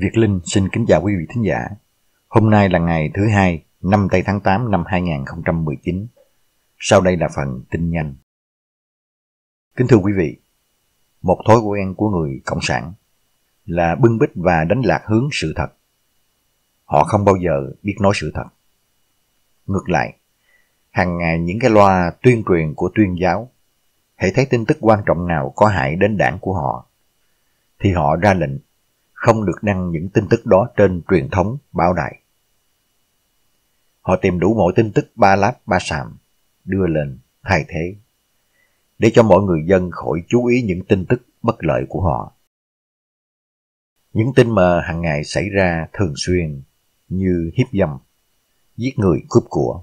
Việt Linh xin kính chào quý vị thính giả. Hôm nay là ngày thứ hai, năm tây tháng 8 năm 2019. Sau đây là phần tin nhanh. Kính thưa quý vị, một thói quen của người Cộng sản là bưng bít và đánh lạc hướng sự thật. Họ không bao giờ biết nói sự thật. Ngược lại, hàng ngày những cái loa tuyên truyền của tuyên giáo hãy thấy tin tức quan trọng nào có hại đến đảng của họ thì họ ra lệnh không được đăng những tin tức đó trên truyền thống báo đài. Họ tìm đủ mọi tin tức ba láp ba sạm, đưa lên thay thế, để cho mọi người dân khỏi chú ý những tin tức bất lợi của họ. Những tin mà hàng ngày xảy ra thường xuyên như hiếp dâm, giết người cướp của,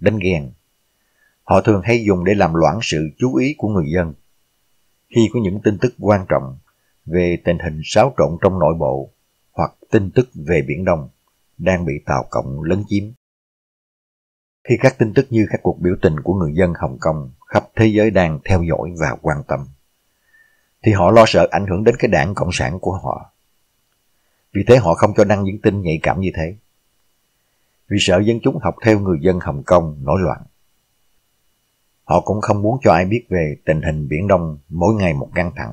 đánh ghen, họ thường hay dùng để làm loãng sự chú ý của người dân. Khi có những tin tức quan trọng về tình hình xáo trộn trong nội bộ hoặc tin tức về Biển Đông đang bị Tàu Cộng lấn chiếm. Khi các tin tức như các cuộc biểu tình của người dân Hồng Kông khắp thế giới đang theo dõi và quan tâm, thì họ lo sợ ảnh hưởng đến cái đảng Cộng sản của họ. Vì thế họ không cho đăng những tin nhạy cảm như thế. Vì sợ dân chúng học theo người dân Hồng Kông nổi loạn. Họ cũng không muốn cho ai biết về tình hình Biển Đông mỗi ngày một căng thẳng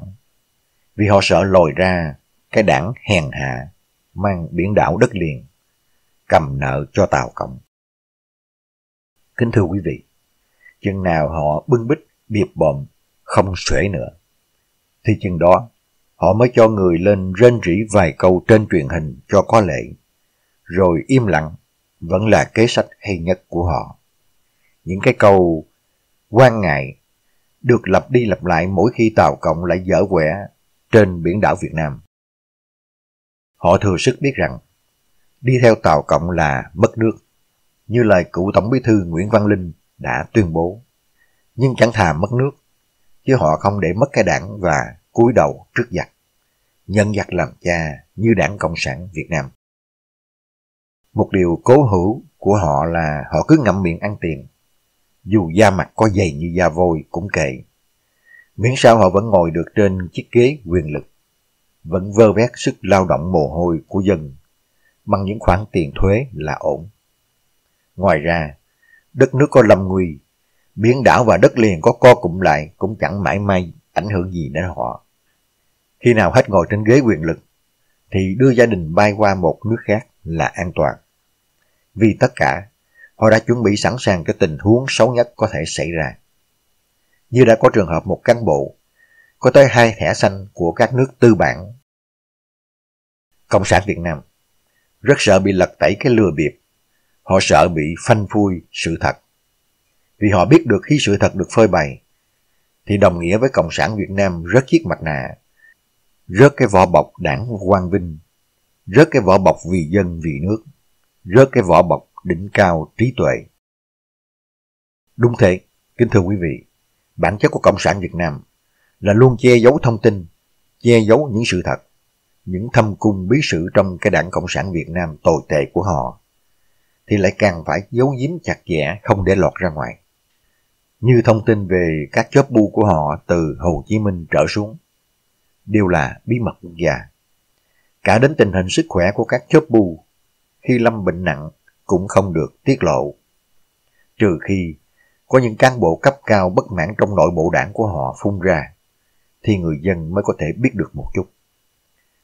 vì họ sợ lòi ra cái đảng hèn hạ mang biển đảo đất liền cầm nợ cho Tàu Cộng. Kính thưa quý vị, chừng nào họ bưng bít, biệp bòm, không xuể nữa, thì chừng đó họ mới cho người lên rên rỉ vài câu trên truyền hình cho có lệ, rồi im lặng vẫn là kế sách hay nhất của họ. Những cái câu quan ngại được lặp đi lặp lại mỗi khi Tàu Cộng lại dở quẻ trên biển đảo Việt Nam. Họ thừa sức biết rằng đi theo Tàu Cộng là mất nước, như lời cựu Tổng bí thư Nguyễn Văn Linh đã tuyên bố. Nhưng chẳng thà mất nước, chứ họ không để mất cái đảng và cúi đầu trước giặc. Nhân giặc làm cha như đảng Cộng sản Việt Nam. Một điều cố hữu của họ là họ cứ ngậm miệng ăn tiền. Dù da mặt có dày như da vôi cũng kệ miễn sao họ vẫn ngồi được trên chiếc ghế quyền lực, vẫn vơ vét sức lao động mồ hôi của dân bằng những khoản tiền thuế là ổn. Ngoài ra, đất nước có lâm nguy, biển đảo và đất liền có co cụm lại cũng chẳng mãi may ảnh hưởng gì đến họ. Khi nào hết ngồi trên ghế quyền lực, thì đưa gia đình bay qua một nước khác là an toàn. Vì tất cả, họ đã chuẩn bị sẵn sàng cho tình huống xấu nhất có thể xảy ra như đã có trường hợp một cán bộ có tới hai thẻ xanh của các nước tư bản. Cộng sản Việt Nam rất sợ bị lật tẩy cái lừa bịp, họ sợ bị phanh phui sự thật. Vì họ biết được khi sự thật được phơi bày, thì đồng nghĩa với Cộng sản Việt Nam rất chiếc mặt nạ, rớt cái vỏ bọc đảng quang vinh, rớt cái vỏ bọc vì dân vì nước, rớt cái vỏ bọc đỉnh cao trí tuệ. Đúng thế, kính thưa quý vị, bản chất của Cộng sản Việt Nam là luôn che giấu thông tin, che giấu những sự thật, những thâm cung bí sự trong cái đảng Cộng sản Việt Nam tồi tệ của họ, thì lại càng phải giấu giếm chặt chẽ không để lọt ra ngoài. Như thông tin về các chớp bu của họ từ Hồ Chí Minh trở xuống, đều là bí mật quốc gia. Cả đến tình hình sức khỏe của các chớp bu khi lâm bệnh nặng cũng không được tiết lộ, trừ khi có những cán bộ cấp cao bất mãn trong nội bộ đảng của họ phun ra, thì người dân mới có thể biết được một chút.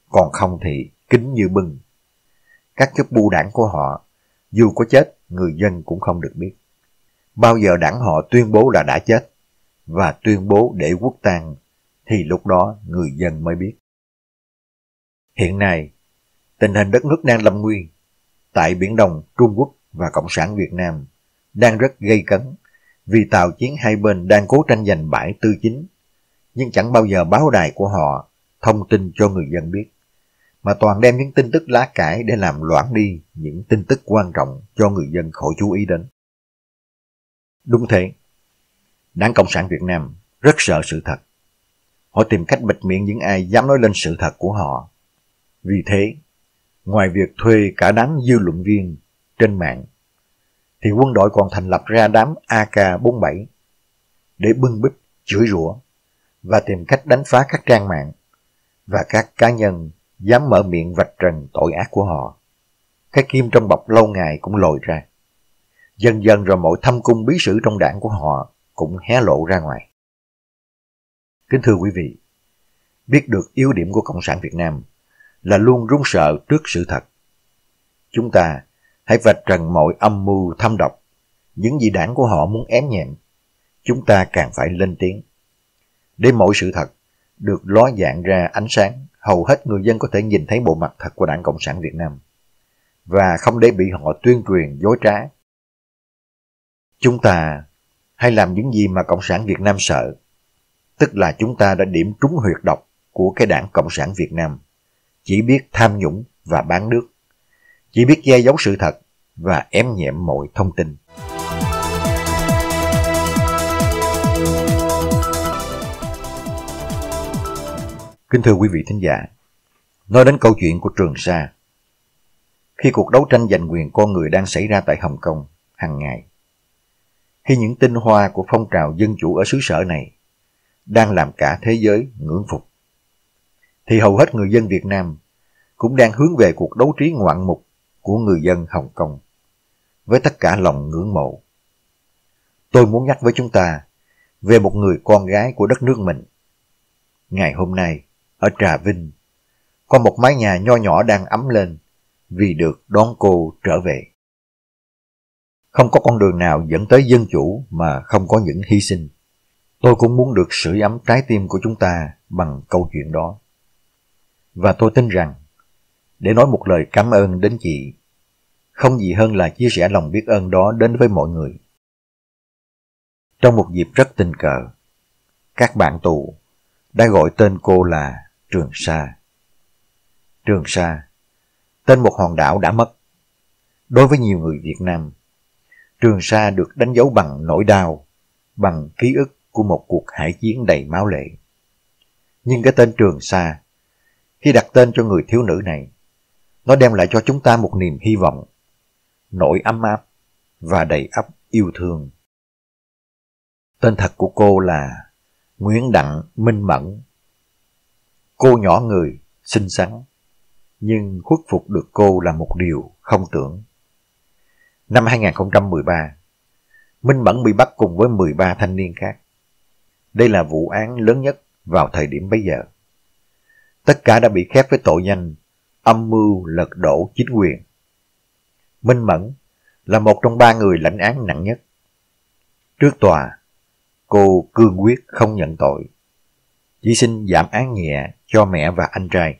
Còn không thì kính như bưng. Các chức bu đảng của họ, dù có chết, người dân cũng không được biết. Bao giờ đảng họ tuyên bố là đã chết, và tuyên bố để quốc tang, thì lúc đó người dân mới biết. Hiện nay, tình hình đất nước đang lâm nguy. Tại Biển Đông, Trung Quốc và Cộng sản Việt Nam đang rất gây cấn vì tàu chiến hai bên đang cố tranh giành bãi tư chính, nhưng chẳng bao giờ báo đài của họ thông tin cho người dân biết, mà toàn đem những tin tức lá cải để làm loãng đi những tin tức quan trọng cho người dân khỏi chú ý đến. Đúng thế, Đảng Cộng sản Việt Nam rất sợ sự thật. Họ tìm cách bịt miệng những ai dám nói lên sự thật của họ. Vì thế, ngoài việc thuê cả đám dư luận viên trên mạng thì quân đội còn thành lập ra đám AK-47 để bưng bít, chửi rủa và tìm cách đánh phá các trang mạng và các cá nhân dám mở miệng vạch trần tội ác của họ. Cái kim trong bọc lâu ngày cũng lồi ra. Dần dần rồi mọi thâm cung bí sử trong đảng của họ cũng hé lộ ra ngoài. Kính thưa quý vị, biết được yếu điểm của Cộng sản Việt Nam là luôn run sợ trước sự thật. Chúng ta hãy vạch trần mọi âm mưu thâm độc, những gì đảng của họ muốn ém nhẹm. Chúng ta càng phải lên tiếng. Để mỗi sự thật được ló dạng ra ánh sáng, hầu hết người dân có thể nhìn thấy bộ mặt thật của đảng Cộng sản Việt Nam và không để bị họ tuyên truyền dối trá. Chúng ta hay làm những gì mà Cộng sản Việt Nam sợ, tức là chúng ta đã điểm trúng huyệt độc của cái đảng Cộng sản Việt Nam, chỉ biết tham nhũng và bán nước chỉ biết che giấu sự thật và ém nhẹm mọi thông tin. Kính thưa quý vị thính giả, nói đến câu chuyện của Trường Sa. Khi cuộc đấu tranh giành quyền con người đang xảy ra tại Hồng Kông hàng ngày, khi những tinh hoa của phong trào dân chủ ở xứ sở này đang làm cả thế giới ngưỡng phục, thì hầu hết người dân Việt Nam cũng đang hướng về cuộc đấu trí ngoạn mục của người dân Hồng Kông với tất cả lòng ngưỡng mộ. Tôi muốn nhắc với chúng ta về một người con gái của đất nước mình. Ngày hôm nay, ở Trà Vinh, có một mái nhà nho nhỏ đang ấm lên vì được đón cô trở về. Không có con đường nào dẫn tới dân chủ mà không có những hy sinh. Tôi cũng muốn được sưởi ấm trái tim của chúng ta bằng câu chuyện đó. Và tôi tin rằng để nói một lời cảm ơn đến chị. Không gì hơn là chia sẻ lòng biết ơn đó đến với mọi người. Trong một dịp rất tình cờ, các bạn tù đã gọi tên cô là Trường Sa. Trường Sa, tên một hòn đảo đã mất. Đối với nhiều người Việt Nam, Trường Sa được đánh dấu bằng nỗi đau, bằng ký ức của một cuộc hải chiến đầy máu lệ. Nhưng cái tên Trường Sa, khi đặt tên cho người thiếu nữ này, nó đem lại cho chúng ta một niềm hy vọng, nỗi ấm áp và đầy ấp yêu thương. Tên thật của cô là Nguyễn Đặng Minh Mẫn. Cô nhỏ người, xinh xắn, nhưng khuất phục được cô là một điều không tưởng. Năm 2013, Minh Mẫn bị bắt cùng với 13 thanh niên khác. Đây là vụ án lớn nhất vào thời điểm bấy giờ. Tất cả đã bị khép với tội danh âm mưu lật đổ chính quyền. Minh Mẫn là một trong ba người lãnh án nặng nhất. Trước tòa, cô cương quyết không nhận tội, chỉ xin giảm án nhẹ cho mẹ và anh trai.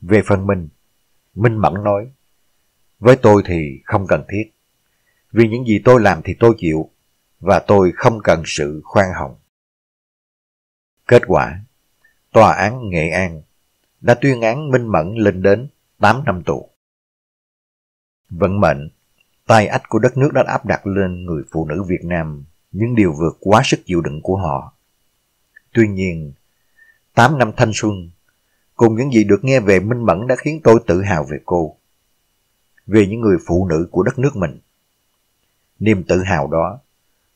Về phần mình, Minh Mẫn nói, với tôi thì không cần thiết, vì những gì tôi làm thì tôi chịu, và tôi không cần sự khoan hồng. Kết quả, Tòa án Nghệ An đã tuyên án Minh Mẫn lên đến 8 năm tù. Vận mệnh, tai ách của đất nước đã áp đặt lên người phụ nữ Việt Nam những điều vượt quá sức chịu đựng của họ. Tuy nhiên, 8 năm thanh xuân, cùng những gì được nghe về Minh Mẫn đã khiến tôi tự hào về cô, về những người phụ nữ của đất nước mình. Niềm tự hào đó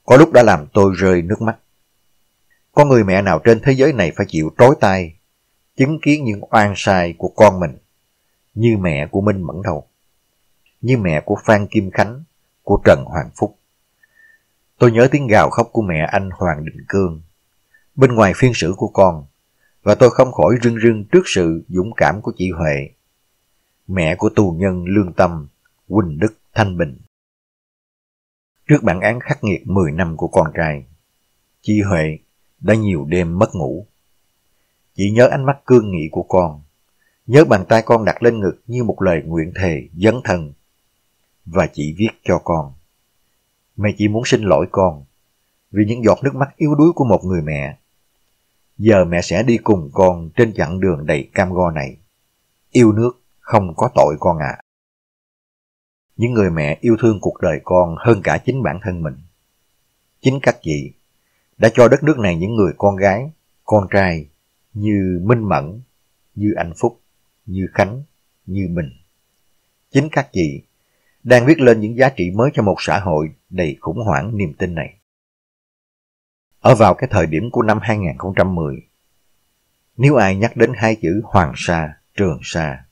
có lúc đã làm tôi rơi nước mắt. Có người mẹ nào trên thế giới này phải chịu trói tay chứng kiến những oan sai của con mình, như mẹ của Minh Mẫn Đầu, như mẹ của Phan Kim Khánh, của Trần Hoàng Phúc. Tôi nhớ tiếng gào khóc của mẹ anh Hoàng Định Cương, bên ngoài phiên xử của con, và tôi không khỏi rưng rưng trước sự dũng cảm của chị Huệ, mẹ của tù nhân Lương Tâm, Quỳnh Đức Thanh Bình. Trước bản án khắc nghiệt 10 năm của con trai, chị Huệ đã nhiều đêm mất ngủ chỉ nhớ ánh mắt cương nghị của con, nhớ bàn tay con đặt lên ngực như một lời nguyện thề, dấn thân. Và chị viết cho con. Mẹ chỉ muốn xin lỗi con vì những giọt nước mắt yếu đuối của một người mẹ. Giờ mẹ sẽ đi cùng con trên chặng đường đầy cam go này. Yêu nước không có tội con ạ. À. Những người mẹ yêu thương cuộc đời con hơn cả chính bản thân mình. Chính các chị đã cho đất nước này những người con gái, con trai như Minh Mẫn, như Anh Phúc, như Khánh, như Bình. Chính các chị đang viết lên những giá trị mới cho một xã hội đầy khủng hoảng niềm tin này. Ở vào cái thời điểm của năm 2010, nếu ai nhắc đến hai chữ Hoàng Sa, Trường Sa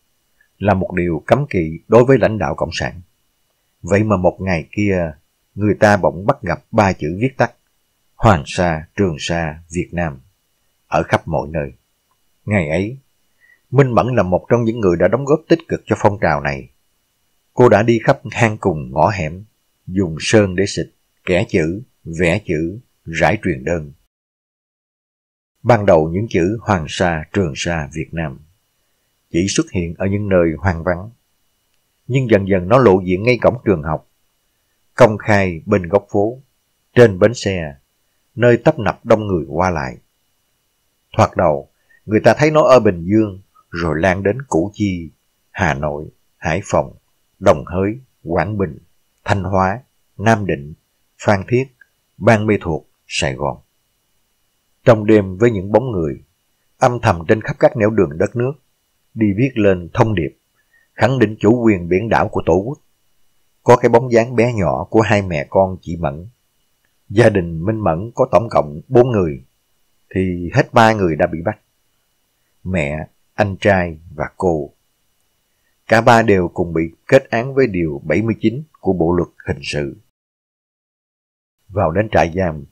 là một điều cấm kỵ đối với lãnh đạo Cộng sản. Vậy mà một ngày kia, người ta bỗng bắt gặp ba chữ viết tắt Hoàng Sa, Trường Sa, Việt Nam ở khắp mọi nơi. Ngày ấy, Minh Mẫn là một trong những người đã đóng góp tích cực cho phong trào này. Cô đã đi khắp hang cùng ngõ hẻm, dùng sơn để xịt, kẻ chữ, vẽ chữ, rải truyền đơn. Ban đầu những chữ Hoàng Sa, Trường Sa, Việt Nam chỉ xuất hiện ở những nơi hoang vắng. Nhưng dần dần nó lộ diện ngay cổng trường học, công khai bên góc phố, trên bến xe, nơi tấp nập đông người qua lại. Thoạt đầu, người ta thấy nó ở Bình Dương, rồi lan đến Củ Chi, Hà Nội, Hải Phòng, Đồng Hới, Quảng Bình, Thanh Hóa, Nam Định, Phan Thiết, Ban Mê Thuộc, Sài Gòn. Trong đêm với những bóng người, âm thầm trên khắp các nẻo đường đất nước, đi viết lên thông điệp, khẳng định chủ quyền biển đảo của Tổ quốc. Có cái bóng dáng bé nhỏ của hai mẹ con chị Mẫn. Gia đình Minh Mẫn có tổng cộng bốn người, thì hết ba người đã bị bắt. Mẹ, anh trai và cô. Cả ba đều cùng bị kết án với Điều 79 của Bộ Luật Hình sự. Vào đến trại giam,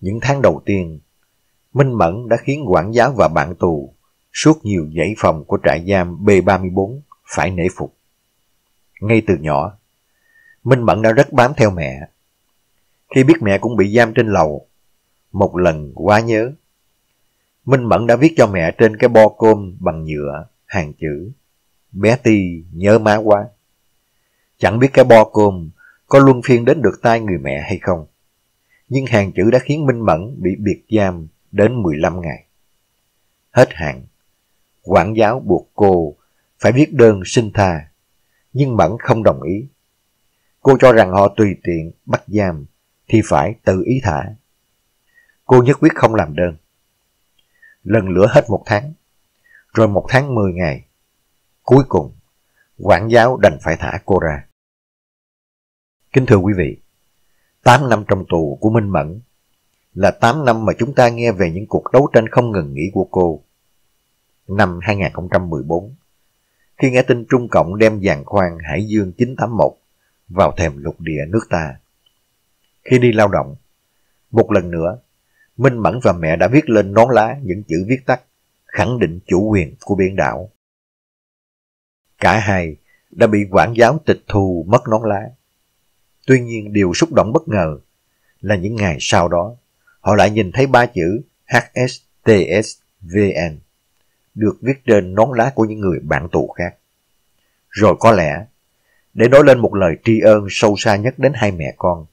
những tháng đầu tiên, Minh Mẫn đã khiến quản giáo và bạn tù suốt nhiều dãy phòng của trại giam B34 phải nể phục. Ngay từ nhỏ, Minh Mẫn đã rất bám theo mẹ. Khi biết mẹ cũng bị giam trên lầu, một lần quá nhớ, Minh Mẫn đã viết cho mẹ trên cái bo cơm bằng nhựa, hàng chữ. Bé Ti nhớ má quá. Chẳng biết cái bo cơm có luân phiên đến được tay người mẹ hay không. Nhưng hàng chữ đã khiến Minh Mẫn bị biệt giam đến 15 ngày. Hết hạn. Quản giáo buộc cô phải viết đơn xin tha. Nhưng Mẫn không đồng ý. Cô cho rằng họ tùy tiện bắt giam thì phải tự ý thả. Cô nhất quyết không làm đơn lần lửa hết một tháng, rồi một tháng mười ngày. Cuối cùng, quản giáo đành phải thả cô ra. Kính thưa quý vị, 8 năm trong tù của Minh Mẫn là 8 năm mà chúng ta nghe về những cuộc đấu tranh không ngừng nghỉ của cô. Năm 2014, khi nghe tin Trung Cộng đem giàn khoan Hải Dương 981 vào thềm lục địa nước ta. Khi đi lao động, một lần nữa Minh Mẫn và mẹ đã viết lên nón lá những chữ viết tắt, khẳng định chủ quyền của biển đảo. Cả hai đã bị quản giáo tịch thu mất nón lá. Tuy nhiên điều xúc động bất ngờ là những ngày sau đó, họ lại nhìn thấy ba chữ HSTSVN được viết trên nón lá của những người bạn tù khác. Rồi có lẽ, để nói lên một lời tri ân sâu xa nhất đến hai mẹ con,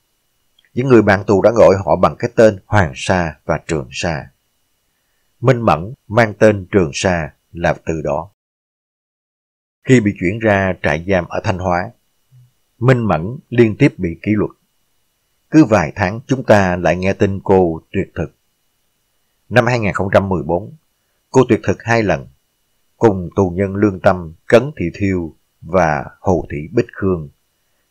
những người bạn tù đã gọi họ bằng cái tên Hoàng Sa và Trường Sa. Minh Mẫn mang tên Trường Sa là từ đó. Khi bị chuyển ra trại giam ở Thanh Hóa, Minh Mẫn liên tiếp bị kỷ luật. Cứ vài tháng chúng ta lại nghe tin cô tuyệt thực. Năm 2014, cô tuyệt thực hai lần, cùng tù nhân lương tâm Cấn Thị Thiêu và Hồ Thị Bích Khương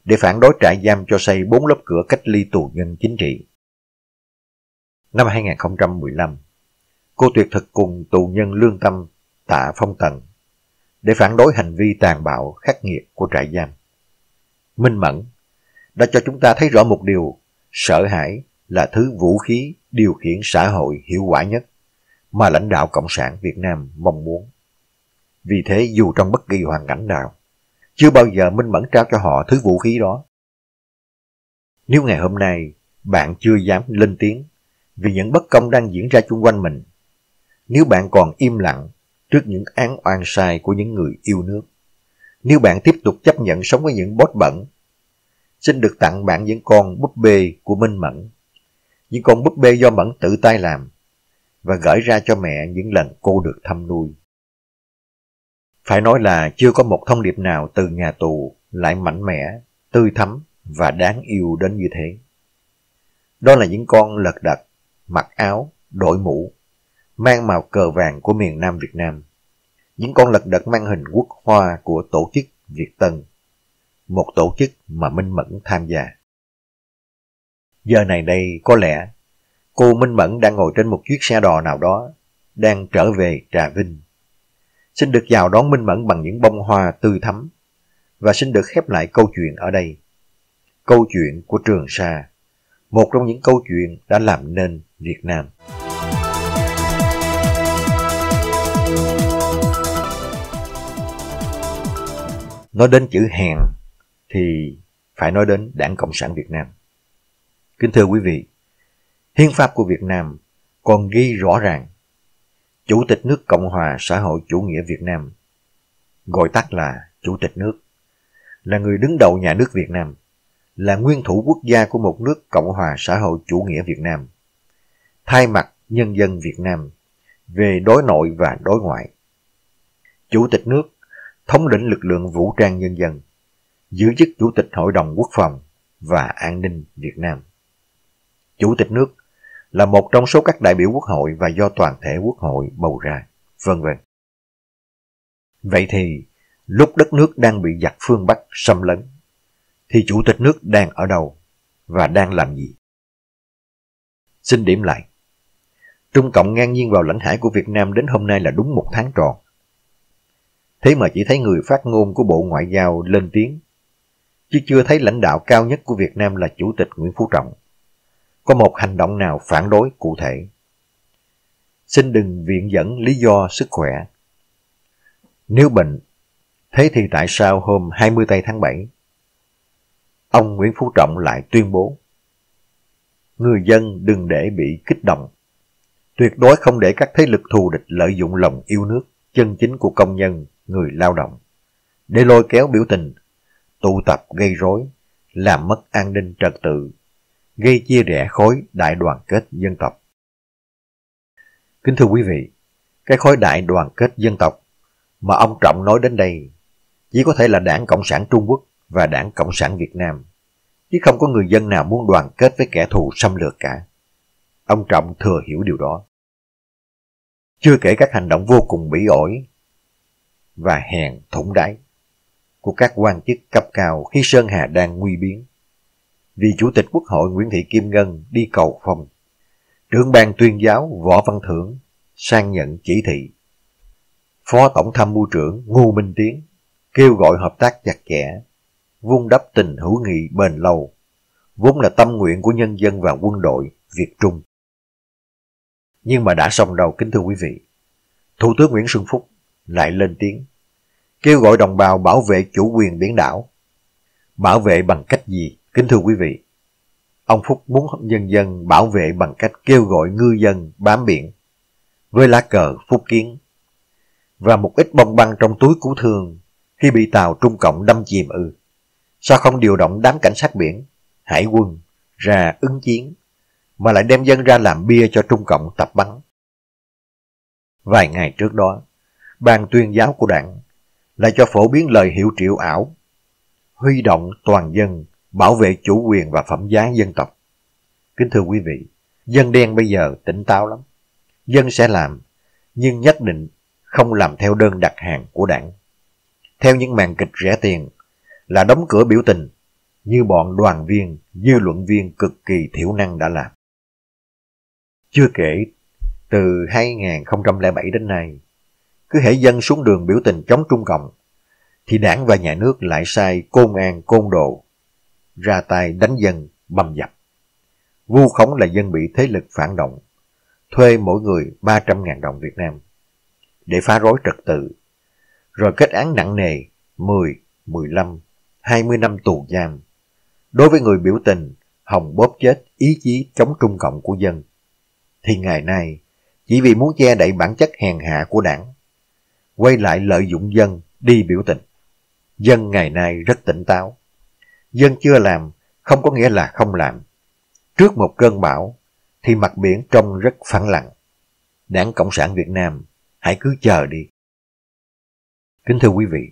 để phản đối trại giam cho xây 4 lớp cửa cách ly tù nhân chính trị. Năm 2015, cô tuyệt thực cùng tù nhân lương tâm Tạ Phong Tần để phản đối hành vi tàn bạo khắc nghiệt của trại giam. Minh Mẫn đã cho chúng ta thấy rõ một điều, sợ hãi là thứ vũ khí điều khiển xã hội hiệu quả nhất mà lãnh đạo Cộng sản Việt Nam mong muốn. Vì thế dù trong bất kỳ hoàn cảnh nào, chưa bao giờ minh mẫn trao cho họ thứ vũ khí đó. Nếu ngày hôm nay bạn chưa dám lên tiếng vì những bất công đang diễn ra chung quanh mình, nếu bạn còn im lặng trước những án oan sai của những người yêu nước, nếu bạn tiếp tục chấp nhận sống với những bót bẩn, xin được tặng bạn những con búp bê của Minh Mẫn, những con búp bê do Mẫn tự tay làm và gửi ra cho mẹ những lần cô được thăm nuôi. Phải nói là chưa có một thông điệp nào từ nhà tù lại mạnh mẽ, tươi thắm và đáng yêu đến như thế. Đó là những con lật đật, mặc áo, đội mũ, mang màu cờ vàng của miền Nam Việt Nam. Những con lật đật mang hình quốc hoa của tổ chức Việt Tân, một tổ chức mà Minh Mẫn tham gia. Giờ này đây có lẽ cô Minh Mẫn đang ngồi trên một chiếc xe đò nào đó, đang trở về Trà Vinh xin được chào đón minh mẫn bằng những bông hoa tươi thắm và xin được khép lại câu chuyện ở đây. Câu chuyện của Trường Sa, một trong những câu chuyện đã làm nên Việt Nam. Nói đến chữ hèn thì phải nói đến Đảng Cộng sản Việt Nam. Kính thưa quý vị, Hiến pháp của Việt Nam còn ghi rõ ràng Chủ tịch nước Cộng hòa xã hội chủ nghĩa Việt Nam, gọi tắt là Chủ tịch nước, là người đứng đầu nhà nước Việt Nam, là nguyên thủ quốc gia của một nước Cộng hòa xã hội chủ nghĩa Việt Nam. Thay mặt nhân dân Việt Nam về đối nội và đối ngoại. Chủ tịch nước thống lĩnh lực lượng vũ trang nhân dân, giữ chức Chủ tịch Hội đồng Quốc phòng và An ninh Việt Nam. Chủ tịch nước là một trong số các đại biểu quốc hội và do toàn thể quốc hội bầu ra, vân vân. Vậy thì, lúc đất nước đang bị giặc phương Bắc xâm lấn, thì chủ tịch nước đang ở đâu và đang làm gì? Xin điểm lại. Trung Cộng ngang nhiên vào lãnh hải của Việt Nam đến hôm nay là đúng một tháng tròn. Thế mà chỉ thấy người phát ngôn của Bộ Ngoại giao lên tiếng, chứ chưa thấy lãnh đạo cao nhất của Việt Nam là Chủ tịch Nguyễn Phú Trọng có một hành động nào phản đối cụ thể. Xin đừng viện dẫn lý do sức khỏe. Nếu bệnh, thế thì tại sao hôm 20 tây tháng 7, ông Nguyễn Phú Trọng lại tuyên bố Người dân đừng để bị kích động, tuyệt đối không để các thế lực thù địch lợi dụng lòng yêu nước chân chính của công nhân, người lao động, để lôi kéo biểu tình, tụ tập gây rối, làm mất an ninh trật tự gây chia rẽ khối đại đoàn kết dân tộc. Kính thưa quý vị, cái khối đại đoàn kết dân tộc mà ông Trọng nói đến đây chỉ có thể là đảng Cộng sản Trung Quốc và đảng Cộng sản Việt Nam, chứ không có người dân nào muốn đoàn kết với kẻ thù xâm lược cả. Ông Trọng thừa hiểu điều đó. Chưa kể các hành động vô cùng bỉ ổi và hèn thủng đáy của các quan chức cấp cao khi Sơn Hà đang nguy biến vì Chủ tịch Quốc hội Nguyễn Thị Kim Ngân đi cầu phòng. Trưởng ban tuyên giáo Võ Văn Thưởng sang nhận chỉ thị. Phó Tổng tham mưu trưởng Ngô Minh Tiến kêu gọi hợp tác chặt chẽ, vun đắp tình hữu nghị bền lâu, vốn là tâm nguyện của nhân dân và quân đội Việt Trung. Nhưng mà đã xong đầu kính thưa quý vị, Thủ tướng Nguyễn Xuân Phúc lại lên tiếng, kêu gọi đồng bào bảo vệ chủ quyền biển đảo. Bảo vệ bằng cách gì? Kính thưa quý vị, ông Phúc muốn nhân dân bảo vệ bằng cách kêu gọi ngư dân bám biển với lá cờ Phúc Kiến và một ít bông băng trong túi cứu thương khi bị tàu Trung Cộng đâm chìm ư. Sao không điều động đám cảnh sát biển, hải quân ra ứng chiến mà lại đem dân ra làm bia cho Trung Cộng tập bắn? Vài ngày trước đó, ban tuyên giáo của đảng lại cho phổ biến lời hiệu triệu ảo huy động toàn dân bảo vệ chủ quyền và phẩm giá dân tộc. Kính thưa quý vị, dân đen bây giờ tỉnh táo lắm. Dân sẽ làm, nhưng nhất định không làm theo đơn đặt hàng của đảng. Theo những màn kịch rẻ tiền là đóng cửa biểu tình như bọn đoàn viên, dư luận viên cực kỳ thiểu năng đã làm. Chưa kể, từ 2007 đến nay, cứ hệ dân xuống đường biểu tình chống Trung Cộng, thì đảng và nhà nước lại sai côn an côn đồ ra tay đánh dân, bầm dập. Vu khống là dân bị thế lực phản động, thuê mỗi người 300.000 đồng Việt Nam để phá rối trật tự, rồi kết án nặng nề 10, 15, 20 năm tù giam. Đối với người biểu tình, Hồng bóp chết ý chí chống Trung Cộng của dân. Thì ngày nay, chỉ vì muốn che đậy bản chất hèn hạ của đảng, quay lại lợi dụng dân đi biểu tình. Dân ngày nay rất tỉnh táo, dân chưa làm không có nghĩa là không làm. Trước một cơn bão thì mặt biển trông rất phẳng lặng. Đảng Cộng sản Việt Nam hãy cứ chờ đi. Kính thưa quý vị,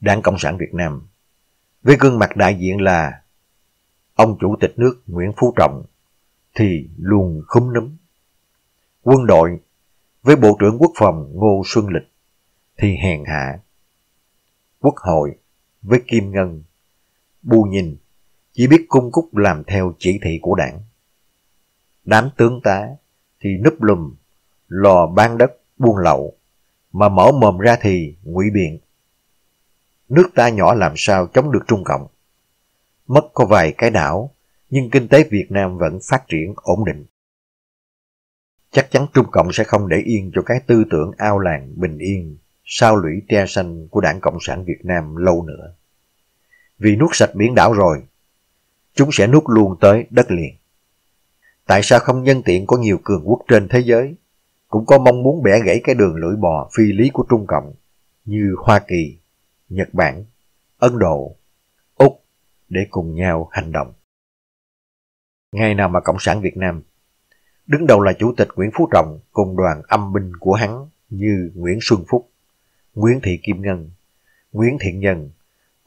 Đảng Cộng sản Việt Nam với gương mặt đại diện là ông Chủ tịch nước Nguyễn Phú Trọng thì luôn khúm núm. Quân đội với Bộ trưởng Quốc phòng Ngô Xuân Lịch thì hèn hạ. Quốc hội với Kim Ngân bu nhìn, chỉ biết cung cúc làm theo chỉ thị của đảng. Đám tướng tá thì núp lùm, lò ban đất buôn lậu, mà mở mồm ra thì ngụy biện. Nước ta nhỏ làm sao chống được Trung Cộng. Mất có vài cái đảo, nhưng kinh tế Việt Nam vẫn phát triển ổn định. Chắc chắn Trung Cộng sẽ không để yên cho cái tư tưởng ao làng bình yên, sao lũy tre xanh của Đảng Cộng sản Việt Nam lâu nữa. Vì nuốt sạch biển đảo rồi, chúng sẽ nuốt luôn tới đất liền. Tại sao không nhân tiện có nhiều cường quốc trên thế giới cũng có mong muốn bẻ gãy cái đường lưỡi bò phi lý của Trung Cộng như Hoa Kỳ, Nhật Bản, Ấn Độ, Úc để cùng nhau hành động. Ngày nào mà Cộng sản Việt Nam đứng đầu là Chủ tịch Nguyễn Phú Trọng cùng đoàn âm binh của hắn như Nguyễn Xuân Phúc, Nguyễn Thị Kim Ngân, Nguyễn Thiện Nhân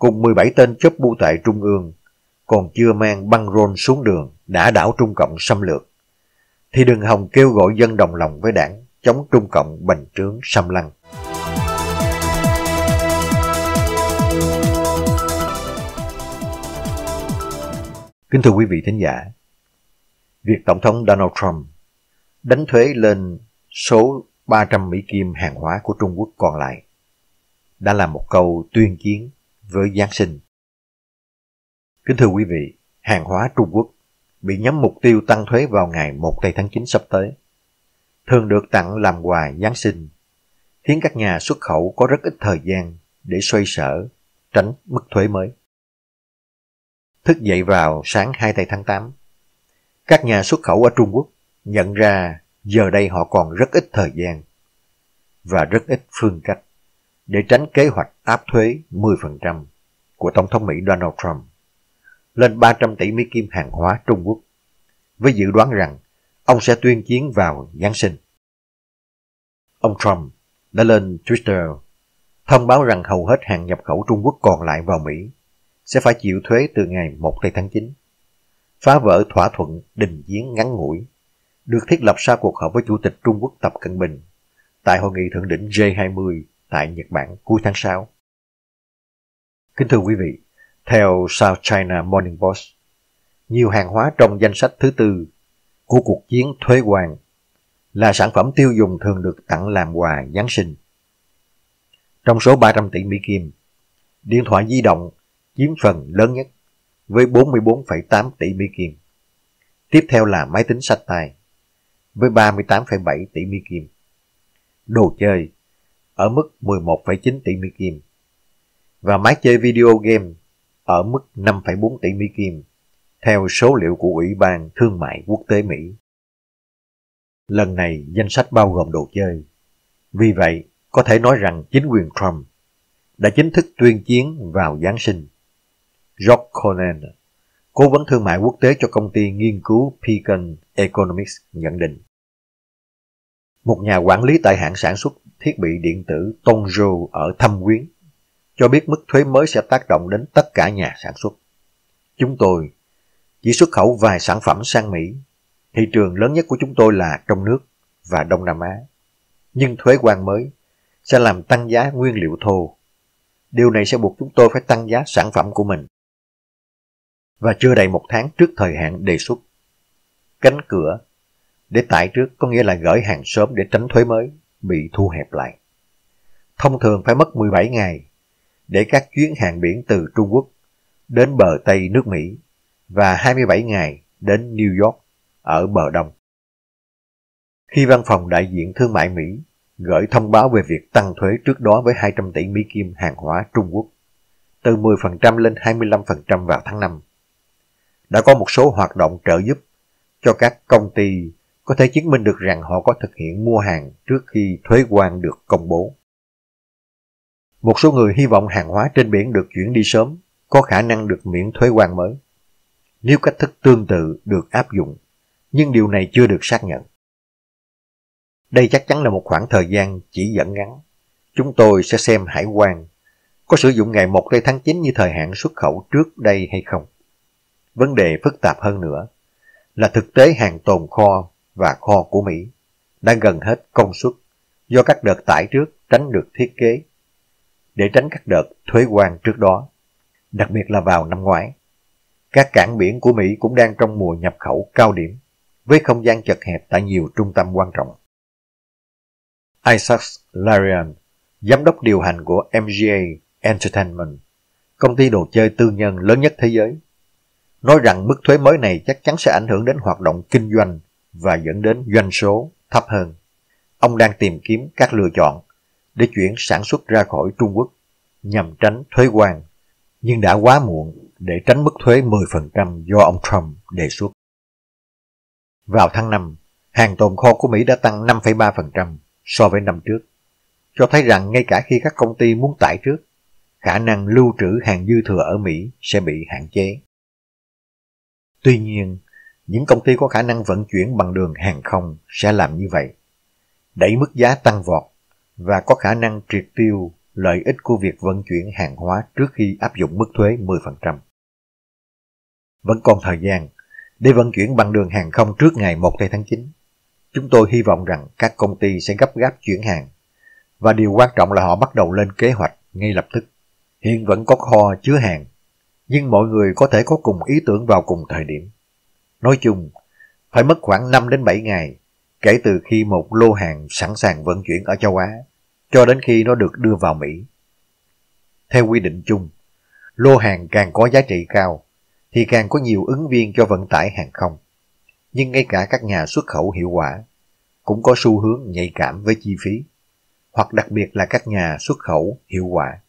cùng 17 tên chấp bu tại Trung ương, còn chưa mang băng rôn xuống đường đã đảo Trung Cộng xâm lược, thì đừng hòng kêu gọi dân đồng lòng với đảng chống Trung Cộng bành trướng xâm lăng. Kính thưa quý vị thính giả, việc Tổng thống Donald Trump đánh thuế lên số 300 Mỹ Kim hàng hóa của Trung Quốc còn lại đã là một câu tuyên chiến với Giáng sinh. Kính thưa quý vị, hàng hóa Trung Quốc bị nhắm mục tiêu tăng thuế vào ngày 1 tây tháng 9 sắp tới. Thường được tặng làm quà Giáng sinh, khiến các nhà xuất khẩu có rất ít thời gian để xoay sở, tránh mức thuế mới. Thức dậy vào sáng 2 tây tháng 8, các nhà xuất khẩu ở Trung Quốc nhận ra giờ đây họ còn rất ít thời gian và rất ít phương cách để tránh kế hoạch áp thuế 10% của Tổng thống Mỹ Donald Trump lên 300 tỷ Mỹ Kim hàng hóa Trung Quốc với dự đoán rằng ông sẽ tuyên chiến vào Giáng sinh. Ông Trump đã lên Twitter thông báo rằng hầu hết hàng nhập khẩu Trung Quốc còn lại vào Mỹ sẽ phải chịu thuế từ ngày 1 tháng 9, phá vỡ thỏa thuận đình chiến ngắn ngủi được thiết lập sau cuộc họp với Chủ tịch Trung Quốc Tập Cận Bình tại hội nghị thượng đỉnh G20 tại Nhật Bản cuối tháng sau. Kính thưa quý vị, theo South China Morning Post, nhiều hàng hóa trong danh sách thứ tư của cuộc chiến thuế quan là sản phẩm tiêu dùng thường được tặng làm quà Giáng sinh. Trong số 300 tỷ Mỹ Kim, điện thoại di động chiếm phần lớn nhất với 44,8 tỷ Mỹ Kim. Tiếp theo là máy tính sách tay với 38,7 tỷ Mỹ Kim. Đồ chơi ở mức 11,9 tỷ Mỹ Kim và máy chơi video game ở mức 5,4 tỷ Mỹ Kim theo số liệu của Ủy ban Thương mại Quốc tế Mỹ. Lần này danh sách bao gồm đồ chơi. Vì vậy, có thể nói rằng chính quyền Trump đã chính thức tuyên chiến vào Giáng sinh. George Conan, cố vấn thương mại quốc tế cho công ty nghiên cứu Beacon Economics nhận định. Một nhà quản lý tại hãng sản xuất thiết bị điện tử Tongzhou ở Thâm Quyến, cho biết mức thuế mới sẽ tác động đến tất cả nhà sản xuất. Chúng tôi chỉ xuất khẩu vài sản phẩm sang Mỹ, thị trường lớn nhất của chúng tôi là trong nước và Đông Nam Á. Nhưng thuế quan mới sẽ làm tăng giá nguyên liệu thô. Điều này sẽ buộc chúng tôi phải tăng giá sản phẩm của mình. Và chưa đầy một tháng trước thời hạn đề xuất, cánh cửa để tải trước có nghĩa là gửi hàng sớm để tránh thuế mới bị thu hẹp lại. Thông thường phải mất 17 ngày để các chuyến hàng biển từ Trung Quốc đến bờ Tây nước Mỹ và 27 ngày đến New York ở bờ Đông. Khi văn phòng đại diện thương mại Mỹ gửi thông báo về việc tăng thuế trước đó với 200 tỷ Mỹ Kim hàng hóa Trung Quốc từ 10% lên 25% vào tháng 5. Đã có một số hoạt động trợ giúp cho các công ty có thể chứng minh được rằng họ có thực hiện mua hàng trước khi thuế quan được công bố. Một số người hy vọng hàng hóa trên biển được chuyển đi sớm, có khả năng được miễn thuế quan mới. Nếu cách thức tương tự được áp dụng, nhưng điều này chưa được xác nhận. Đây chắc chắn là một khoảng thời gian chỉ dẫn ngắn. Chúng tôi sẽ xem hải quan có sử dụng ngày 1 tây tháng 9 như thời hạn xuất khẩu trước đây hay không. Vấn đề phức tạp hơn nữa là thực tế hàng tồn kho và kho của Mỹ đang gần hết công suất do các đợt tải trước tránh được thiết kế để tránh các đợt thuế quan trước đó, đặc biệt là vào năm ngoái. Các cảng biển của Mỹ cũng đang trong mùa nhập khẩu cao điểm với không gian chật hẹp tại nhiều trung tâm quan trọng. Isaac Larian, giám đốc điều hành của MGA Entertainment, công ty đồ chơi tư nhân lớn nhất thế giới, nói rằng mức thuế mới này chắc chắn sẽ ảnh hưởng đến hoạt động kinh doanh và dẫn đến doanh số thấp hơn. Ông đang tìm kiếm các lựa chọn để chuyển sản xuất ra khỏi Trung Quốc nhằm tránh thuế quan, nhưng đã quá muộn để tránh mức thuế 10% do ông Trump đề xuất. Vào tháng 5, hàng tồn kho của Mỹ đã tăng 5,3% so với năm trước, cho thấy rằng ngay cả khi các công ty muốn tải trước, khả năng lưu trữ hàng dư thừa ở Mỹ sẽ bị hạn chế. Tuy nhiên, những công ty có khả năng vận chuyển bằng đường hàng không sẽ làm như vậy, đẩy mức giá tăng vọt và có khả năng triệt tiêu lợi ích của việc vận chuyển hàng hóa trước khi áp dụng mức thuế 10%. Vẫn còn thời gian để vận chuyển bằng đường hàng không trước ngày 1 tháng 9. Chúng tôi hy vọng rằng các công ty sẽ gấp gáp chuyển hàng và điều quan trọng là họ bắt đầu lên kế hoạch ngay lập tức. Hiện vẫn có kho chứa hàng, nhưng mọi người có thể có cùng ý tưởng vào cùng thời điểm. Nói chung, phải mất khoảng 5 đến 7 ngày kể từ khi một lô hàng sẵn sàng vận chuyển ở châu Á cho đến khi nó được đưa vào Mỹ. Theo quy định chung, lô hàng càng có giá trị cao thì càng có nhiều ứng viên cho vận tải hàng không. Nhưng ngay cả các nhà xuất khẩu hiệu quả cũng có xu hướng nhạy cảm với chi phí, hoặc đặc biệt là các nhà xuất khẩu hiệu quả.